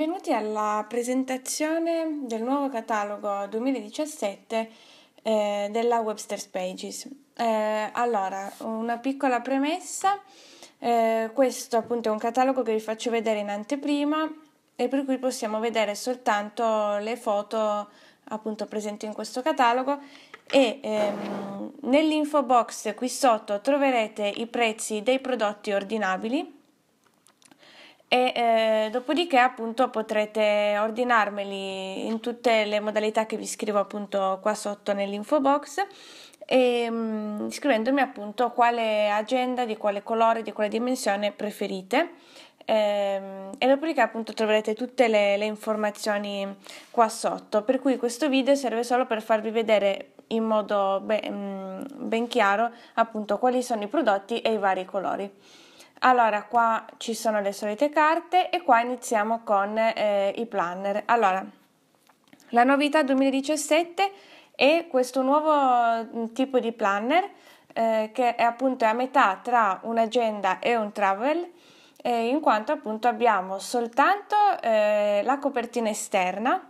benvenuti alla presentazione del nuovo catalogo 2017 eh, della Webster's Pages. Eh, allora, una piccola premessa, eh, questo appunto è un catalogo che vi faccio vedere in anteprima e per cui possiamo vedere soltanto le foto appunto presenti in questo catalogo e ehm, nell'info box qui sotto troverete i prezzi dei prodotti ordinabili e eh, dopodiché appunto potrete ordinarmeli in tutte le modalità che vi scrivo appunto qua sotto nell'info box e, ehm, mh, scrivendomi appunto quale agenda, di quale colore, di quale dimensione preferite ehm, e, dopodiché appunto troverete tutte le, le informazioni qua sotto per cui questo video serve solo per farvi vedere in modo ben, mm, ben chiaro appunto quali sono i prodotti e i vari colori allora, qua ci sono le solite carte e qua iniziamo con eh, i planner. Allora, la novità 2017 è questo nuovo mm, tipo di planner eh, che è appunto a metà tra un'agenda e un travel, eh, in quanto appunto abbiamo soltanto eh, la copertina esterna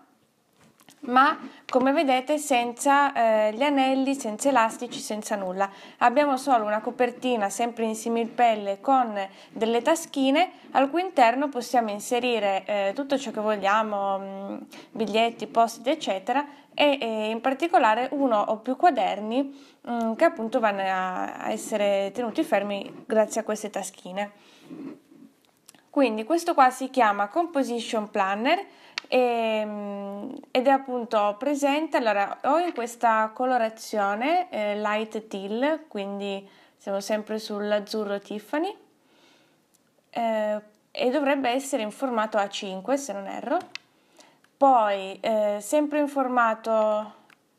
ma come vedete senza eh, gli anelli, senza elastici, senza nulla. Abbiamo solo una copertina sempre in similpelle con delle taschine al cui interno possiamo inserire eh, tutto ciò che vogliamo, mh, mm, biglietti, post eccetera e, e, in particolare uno o più quaderni mh, mm, che appunto vanno a, a essere tenuti fermi grazie a queste taschine. Quindi questo qua si chiama Composition Planner e, ehm, ed è appunto presente, allora ho in questa colorazione eh, light teal, quindi siamo sempre sull'azzurro Tiffany eh, e dovrebbe essere in formato A5 se non erro. Poi eh, sempre in formato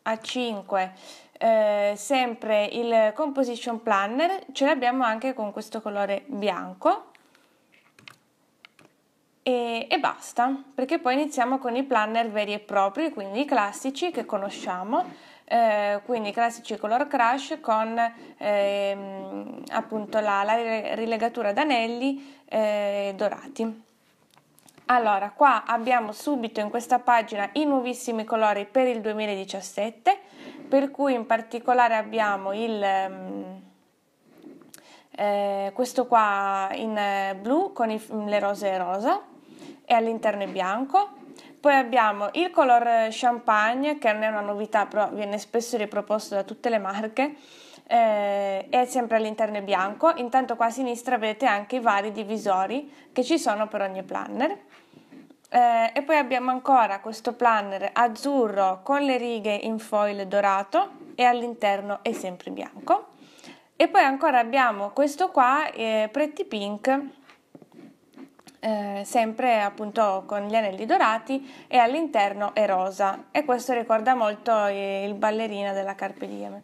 A5 eh, sempre il composition planner ce l'abbiamo anche con questo colore bianco e, e, basta, perché poi iniziamo con i planner veri e propri, quindi i classici che conosciamo, eh, quindi i classici Color crush con ehm, appunto la, la, rilegatura d'anelli eh, dorati. Allora, qua abbiamo subito in questa pagina i nuovissimi colori per il 2017, per cui in particolare abbiamo il... Ehm, eh, questo qua in eh, blu con i, le rose rosa, e all'interno è bianco. Poi abbiamo il color champagne, che non è una novità, però viene spesso riproposto da tutte le marche, eh, è sempre all'interno è bianco. Intanto qua a sinistra vedete anche i vari divisori che ci sono per ogni planner. Eh, e poi abbiamo ancora questo planner azzurro con le righe in foil dorato e all'interno è sempre bianco. E poi ancora abbiamo questo qua, eh, Pretty Pink, eh, sempre appunto con gli anelli dorati e all'interno è rosa e questo ricorda molto il ballerina della Carpe Diem.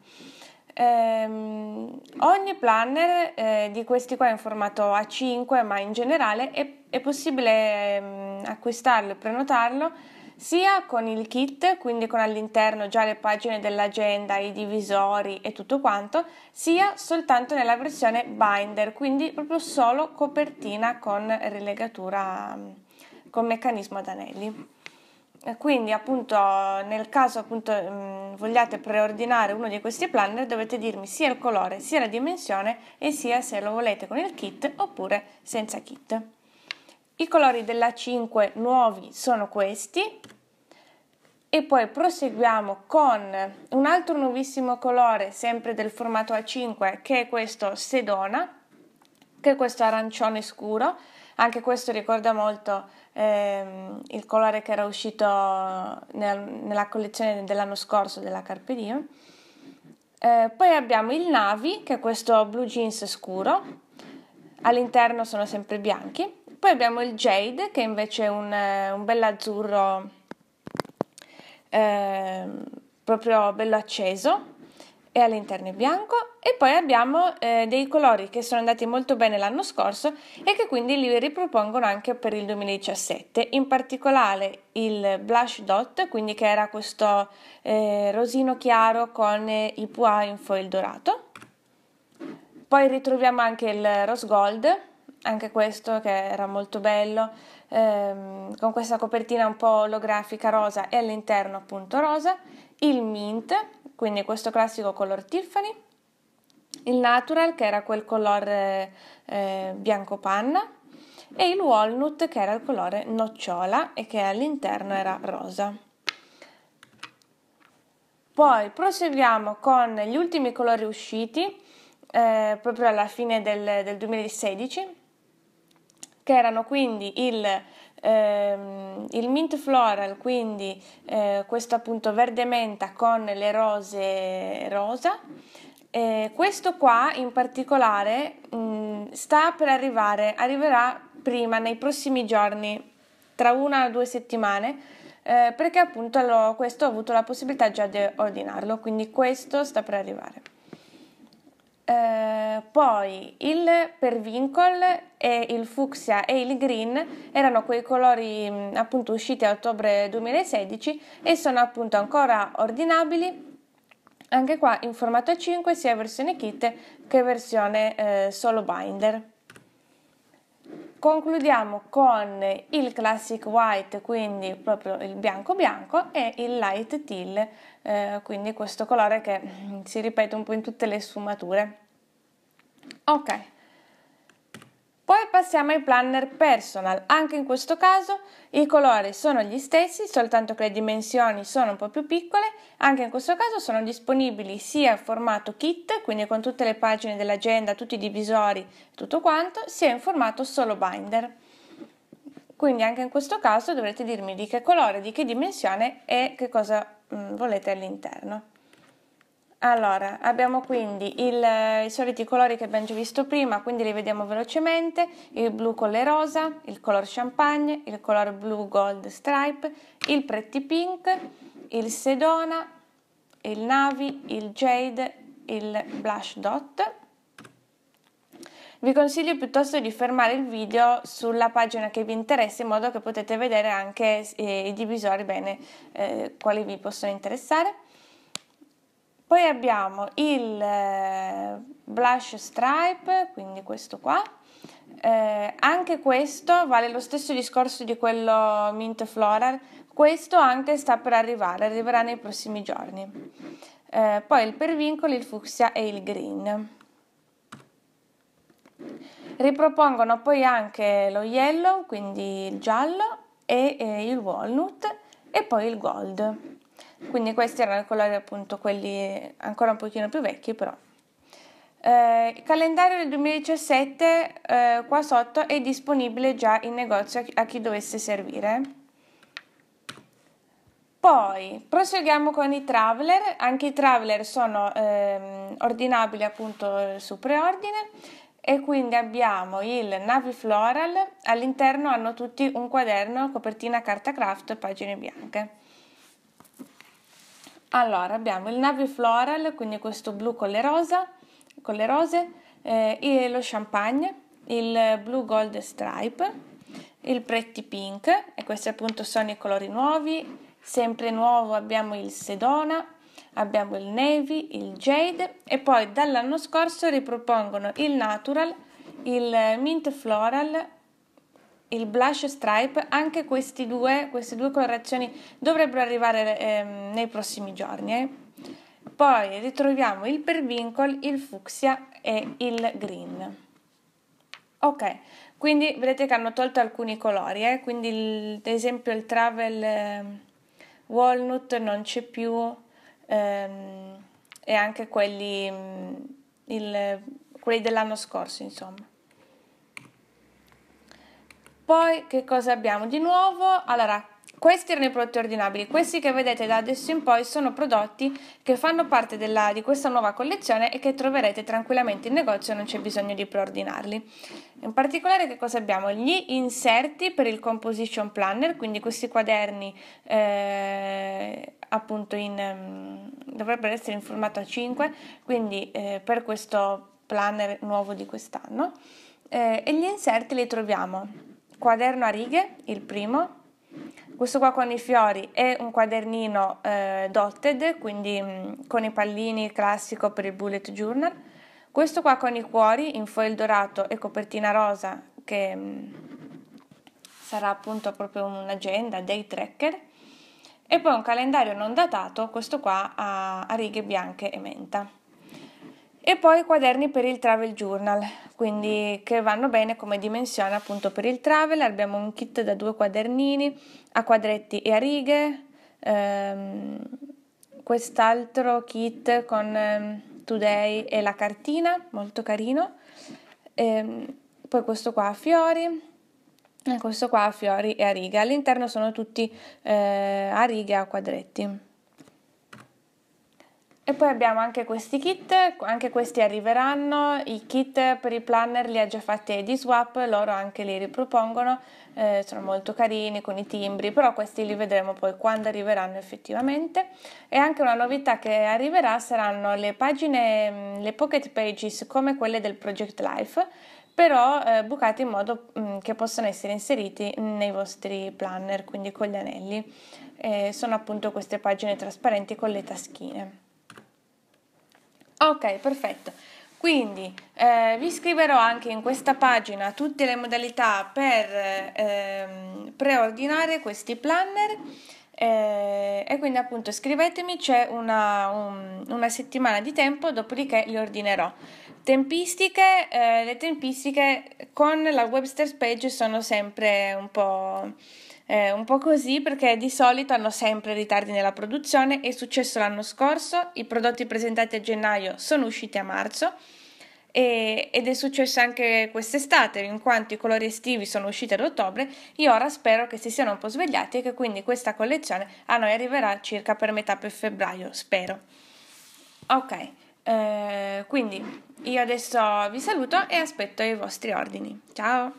Ehm, ogni planner eh, di questi qua in formato A5 ma in generale è, è possibile eh, acquistarlo e prenotarlo sia con il kit, quindi con all'interno già le pagine dell'agenda, i divisori e tutto quanto, sia soltanto nella versione binder, quindi proprio solo copertina con rilegatura mm, con meccanismo ad anelli. Quindi appunto nel caso appunto mh, mm, vogliate preordinare uno di questi planner dovete dirmi sia il colore, sia la dimensione e sia se lo volete con il kit oppure senza kit. I colori della 5 nuovi sono questi e poi proseguiamo con un altro nuovissimo colore sempre del formato A5 che è questo Sedona, che è questo arancione scuro, anche questo ricorda molto ehm, il colore che era uscito nel, nella collezione dell'anno scorso della Carpe Diem. Eh, poi abbiamo il Navi, che è questo blue jeans scuro, all'interno sono sempre bianchi. Poi abbiamo il Jade, che invece è un, eh, un bell'azzurro eh, proprio bello acceso e all'interno è bianco. E poi abbiamo eh, dei colori che sono andati molto bene l'anno scorso e che quindi li ripropongono anche per il 2017. In particolare il Blush Dot, quindi che era questo eh, rosino chiaro con eh, i pois in foil dorato. Poi ritroviamo anche il Rose Gold anche questo che era molto bello, ehm, con questa copertina un po' olografica rosa e all'interno appunto rosa, il mint, quindi questo classico color Tiffany, il natural che era quel colore eh, eh, bianco panna e il walnut che era il colore nocciola e che all'interno era rosa. Poi proseguiamo con gli ultimi colori usciti eh, proprio alla fine del, del 2016 che erano quindi il, ehm, il mint floral, quindi eh, questo appunto verde menta con le rose rosa. Eh, questo qua in particolare mh, mm, sta per arrivare, arriverà prima nei prossimi giorni, tra una o due settimane, eh, perché appunto l'ho, questo ho avuto la possibilità già di ordinarlo, quindi questo sta per arrivare. Eh, poi il pervincol e il fucsia e il green erano quei colori mm, appunto usciti a ottobre 2016 e sono appunto ancora ordinabili anche qua in formato 5 sia versione kit che versione eh, solo binder. Concludiamo con il classic white, quindi proprio il bianco bianco e il light teal, eh, quindi questo colore che si ripete un po' in tutte le sfumature. Ok. Poi passiamo ai planner personal, anche in questo caso i colori sono gli stessi, soltanto che le dimensioni sono un po' più piccole, anche in questo caso sono disponibili sia in formato kit, quindi con tutte le pagine dell'agenda, tutti i divisori, tutto quanto, sia in formato solo binder. Quindi anche in questo caso dovrete dirmi di che colore, di che dimensione e che cosa mm, volete all'interno. Allora, abbiamo quindi il, i soliti colori che abbiamo già visto prima, quindi li vediamo velocemente, il blu con le rosa, il color champagne, il color blu gold stripe, il pretty pink, il sedona, il navy, il jade, il blush dot. Vi consiglio piuttosto di fermare il video sulla pagina che vi interessa in modo che potete vedere anche eh, i divisori bene eh, quali vi possono interessare. Poi abbiamo il eh, blush stripe, quindi questo qua. Eh, anche questo vale lo stesso discorso di quello Mint Floral, questo anche sta per arrivare, arriverà nei prossimi giorni. Eh, poi il pervincoli, il fucsia e il green. Ripropongono poi anche lo yellow, quindi il giallo, e eh, il walnut e poi il gold. Quindi questi erano i colori appunto quelli ancora un pochino più vecchi però. Eh, il calendario del 2017 eh, qua sotto è disponibile già in negozio a chi, a chi dovesse servire. Poi proseguiamo con i traveler, anche i traveler sono ehm, ordinabili appunto su preordine e quindi abbiamo il Navi Floral, all'interno hanno tutti un quaderno, copertina carta craft pagine bianche. Allora, abbiamo il Navi Floral, quindi questo blu con le, rosa, con le rose, eh, e lo champagne, il Blue gold stripe, il pretty pink, e questi appunto sono i colori nuovi. Sempre nuovo abbiamo il Sedona, abbiamo il Navy, il Jade e poi dall'anno scorso ripropongono il Natural, il Mint Floral il blush stripe, anche questi due, queste due colorazioni dovrebbero arrivare eh, nei prossimi giorni. Eh. Poi ritroviamo il pervincol, il fucsia e il green. Ok, quindi vedete che hanno tolto alcuni colori, eh? quindi il, ad esempio il travel ehm, walnut non c'è più ehm, e anche quelli, mm, il, quelli dell'anno scorso insomma. Poi che cosa abbiamo di nuovo? Allora, questi erano i prodotti ordinabili, questi che vedete da adesso in poi sono prodotti che fanno parte della, di questa nuova collezione e che troverete tranquillamente in negozio, non c'è bisogno di preordinarli. In particolare che cosa abbiamo? Gli inserti per il composition planner, quindi questi quaderni eh, appunto in, mm, dovrebbero essere in formato A5, quindi eh, per questo planner nuovo di quest'anno. Eh, e gli inserti li troviamo quaderno a righe, il primo, questo qua con i fiori è un quadernino eh, dotted, quindi mh, mm, con i pallini classico per il bullet journal, questo qua con i cuori in foil dorato e copertina rosa che mh, mm, sarà appunto proprio un'agenda, dei tracker, e poi un calendario non datato, questo qua a, a righe bianche e menta. E poi i quaderni per il travel journal, quindi che vanno bene come dimensione appunto per il travel. Abbiamo un kit da due quadernini a quadretti e a righe. Ehm, quest'altro kit con ehm, Today e la cartina, molto carino. Ehm, poi questo qua a fiori, questo qua a fiori e a righe. All'interno sono tutti eh, a righe e a quadretti. E poi abbiamo anche questi kit, anche questi arriveranno, i kit per i planner li ha già fatti Ediswap, loro anche li ripropongono, eh, sono molto carini con i timbri, però questi li vedremo poi quando arriveranno effettivamente. E anche una novità che arriverà saranno le pagine, mm, le pocket pages come quelle del Project Life, però eh, bucate in modo mh, mm, che possano essere inseriti nei vostri planner, quindi con gli anelli. Eh, sono appunto queste pagine trasparenti con le taschine. Ok, perfetto. Quindi eh, vi scriverò anche in questa pagina tutte le modalità per ehm, preordinare questi planner eh, e quindi appunto scrivetemi, c'è una, un, una, settimana di tempo, dopodiché li ordinerò. Tempistiche, eh, le tempistiche con la webster's page sono sempre un po' Eh, un po' così perché di solito hanno sempre ritardi nella produzione, è successo l'anno scorso, i prodotti presentati a gennaio sono usciti a marzo e, ed è successo anche quest'estate, in quanto i colori estivi sono usciti ad ottobre, io ora spero che si siano un po' svegliati e che quindi questa collezione a noi arriverà circa per metà per febbraio, spero. Ok, eh, quindi io adesso vi saluto e aspetto i vostri ordini. Ciao!